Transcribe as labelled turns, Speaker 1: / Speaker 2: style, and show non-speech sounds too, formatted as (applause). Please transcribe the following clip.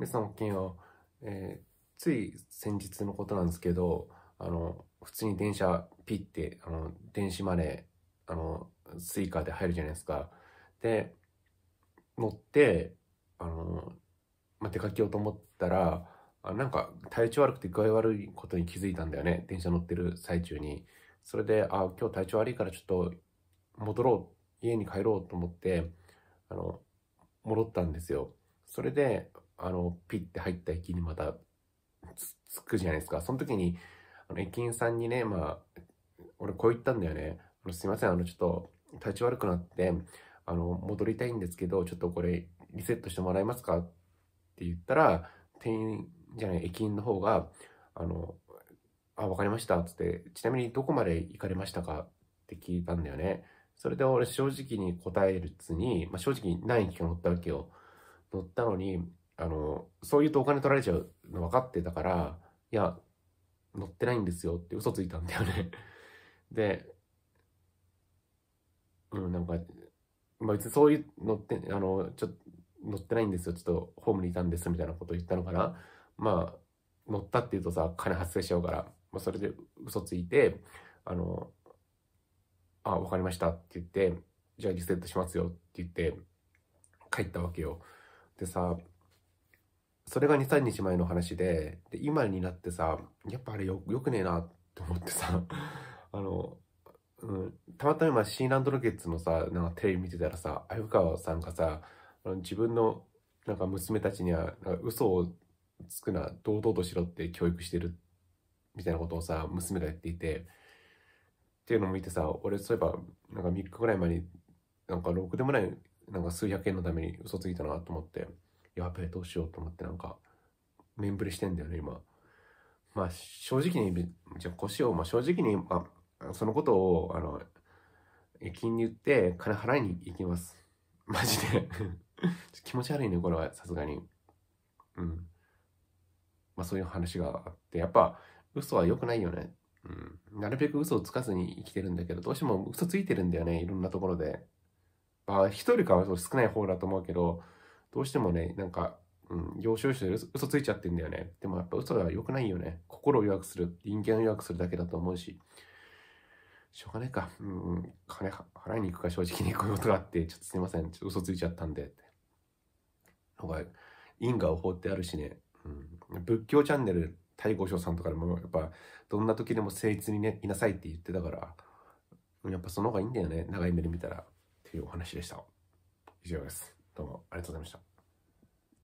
Speaker 1: 皆さんお金を、えー、つい先日のことなんですけど、あの、普通に電車ピッて、あの、電子マネー、あの、スイカで入るじゃないですか。で、乗って、あの、まあ、出かけようと思ったら、あなんか体調悪くて具合悪いことに気づいたんだよね。電車乗ってる最中に。それで、あ、今日体調悪いからちょっと戻ろう。家に帰ろうと思って、あの、戻ったんですよ。それで、あの、ピッて入った駅にまたつ、くじゃないですか。その時に、あの、駅員さんにね、まあ、俺こう言ったんだよね。あのすいません、あの、ちょっと、体調悪くなって、あの、戻りたいんですけど、ちょっとこれ、リセットしてもらえますかって言ったら、店員じゃない、駅員の方が、あの、あ、分かりました、つって、ちなみにどこまで行かれましたかって聞いたんだよね。それで俺正直に答えるつに、まあ、正直何駅か乗ったわけよ。乗ったのに、あの、そう言うとお金取られちゃうの分かってたから、いや、乗ってないんですよって嘘ついたんだよね (laughs) で、うん、なんか、まあ別にそういう乗って、あの、ちょっと、乗ってないんですよ、ちょっとホームにいたんですみたいなことを言ったのかな。まあ、乗ったっていうとさ、金発生しちゃうから、まあ、それで嘘ついて、あの、あ、わかりましたって言って、じゃあリセットしますよって言って、帰ったわけよ。でさ、それが2、3日前の話で、で、今になってさ、やっぱあれよ、よくねえなって思ってさ、(laughs) あの、うん、たまたま今シーランドロケッツのさ、なんかテレビ見てたらさ、鮎川さんがさ、あの自分のなんか娘たちには、なんか嘘をつくな、堂々としろって教育してるみたいなことをさ、娘がやっていて、っていうのを見てさ、俺そういえば、なんか3日ぐらい前に、なんか6でもない、なんか数百円のために嘘ついたなと思って、やべえ、どうしようと思ってなんか、面振りしてんだよね、今。まあ、正直に、じゃ腰を、まあ、正直に、まあ、そのことを、あの、駅員に言って、金払いに行きます。(laughs) マジで (laughs) 気持ち悪いね、これは、さすがに。うん。まあ、そういう話があって、やっぱ、嘘は良くないよね。うん。なるべく嘘をつかずに生きてるんだけど、どうしても嘘ついてるんだよね、いろんなところで。まあ、一人かは少ない方だと思うけど、どうしてもね、なんか、うん、要所要所で嘘ついちゃってんだよね。でもやっぱ嘘は良くないよね。心を弱くする、人間を弱くするだけだと思うし、しょうがないか。うん、金払いに行くか正直にこういうことがあって、ちょっとすいません、ちょっと嘘ついちゃったんで、なんか、因果を放ってあるしね、うん、仏教チャンネル、太五章さんとかでも、やっぱ、どんな時でも誠実にね、いなさいって言ってたから、やっぱその方がいいんだよね、長い目で見たら、っていうお話でした。以上です。どうもありがとうございました。